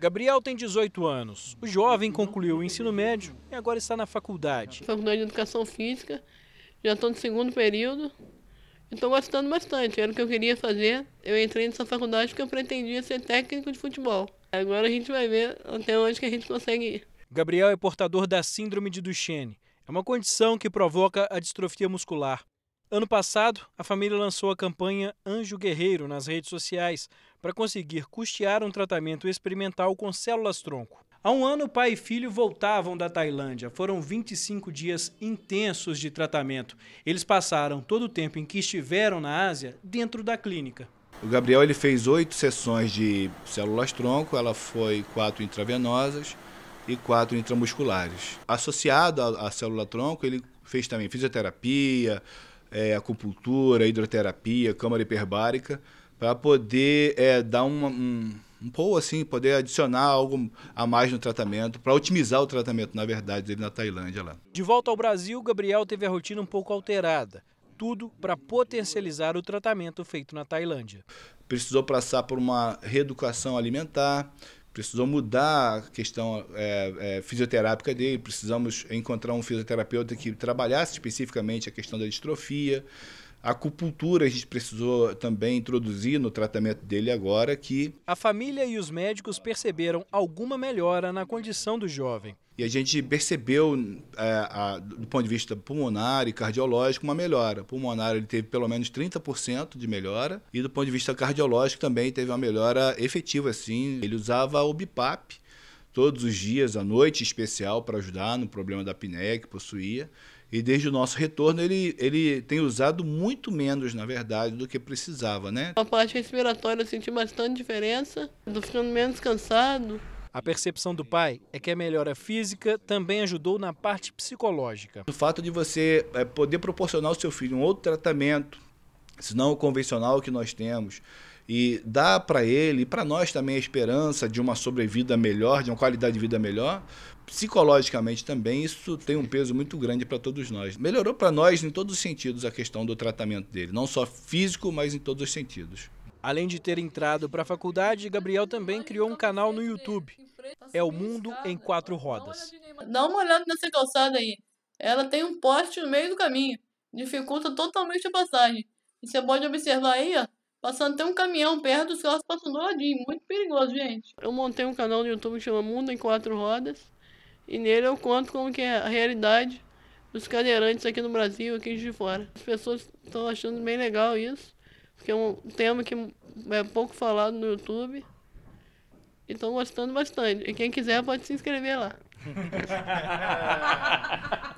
Gabriel tem 18 anos. O jovem concluiu o ensino médio e agora está na faculdade. Faculdade de Educação Física, já estou no segundo período e estou gostando bastante. Era o que eu queria fazer. Eu entrei nessa faculdade porque eu pretendia ser técnico de futebol. Agora a gente vai ver até onde que a gente consegue ir. Gabriel é portador da Síndrome de Duchenne. É uma condição que provoca a distrofia muscular. Ano passado, a família lançou a campanha Anjo Guerreiro nas redes sociais para conseguir custear um tratamento experimental com células-tronco. Há um ano, pai e filho voltavam da Tailândia. Foram 25 dias intensos de tratamento. Eles passaram todo o tempo em que estiveram na Ásia dentro da clínica. O Gabriel ele fez oito sessões de células-tronco, ela foi quatro intravenosas e quatro intramusculares. Associado à, célula-tronco, ele fez também fisioterapia, é, acupuntura, hidroterapia, câmara hiperbárica para poder é, dar um, um pouco assim, poder adicionar algo a mais no tratamento, para otimizar o tratamento, na verdade, dele na Tailândia lá. De volta ao Brasil, Gabriel teve a rotina um pouco alterada. Tudo para potencializar o tratamento feito na Tailândia. Precisou passar por uma reeducação alimentar, precisou mudar a questão é, é, fisioterápica dele, precisamos encontrar um fisioterapeuta que trabalhasse especificamente a questão da distrofia. A acupuntura a gente precisou também introduzir no tratamento dele agora que... A família e os médicos perceberam alguma melhora na condição do jovem. E a gente percebeu, é, a, do ponto de vista pulmonar e cardiológico, uma melhora. Pulmonar ele teve pelo menos 30% de melhora e do ponto de vista cardiológico também teve uma melhora efetiva, assim. Ele usava o BIPAP, todos os dias à noite, especial para ajudar no problema da apneia que possuía. E desde o nosso retorno ele, ele tem usado muito menos, na verdade, do que precisava, né? A parte respiratória eu senti bastante diferença, estou ficando menos cansado. A percepção do pai é que a melhora física também ajudou na parte psicológica. O fato de você eh, poder proporcionar ao seu filho um outro tratamento, se não o convencional que nós temos, e dá para ele, e para nós também, a esperança de uma sobrevida melhor, de uma qualidade de vida melhor, psicologicamente também, isso tem um peso muito grande para todos nós. Melhorou para nós em todos os sentidos a questão do tratamento dele, não só físico, mas em todos os sentidos. Além de ter entrado para a faculdade, Gabriel também criou um canal no YouTube. É o Mundo em Quatro Rodas. Dá uma olhada nessa calçada aí. Ela tem um poste no meio do caminho. Dificulta totalmente a passagem. E você pode observar aí, ó, Passando tem um caminhão perto dos carros passando do ladinho. Muito perigoso, gente. Eu montei um canal no YouTube que chama Mundo em Quatro Rodas. E nele eu conto como que é a realidade dos cadeirantes aqui no Brasil aqui de fora. As pessoas estão achando bem legal isso. Porque é um tema que é pouco falado no YouTube. E estão gostando bastante. E quem quiser pode se inscrever lá.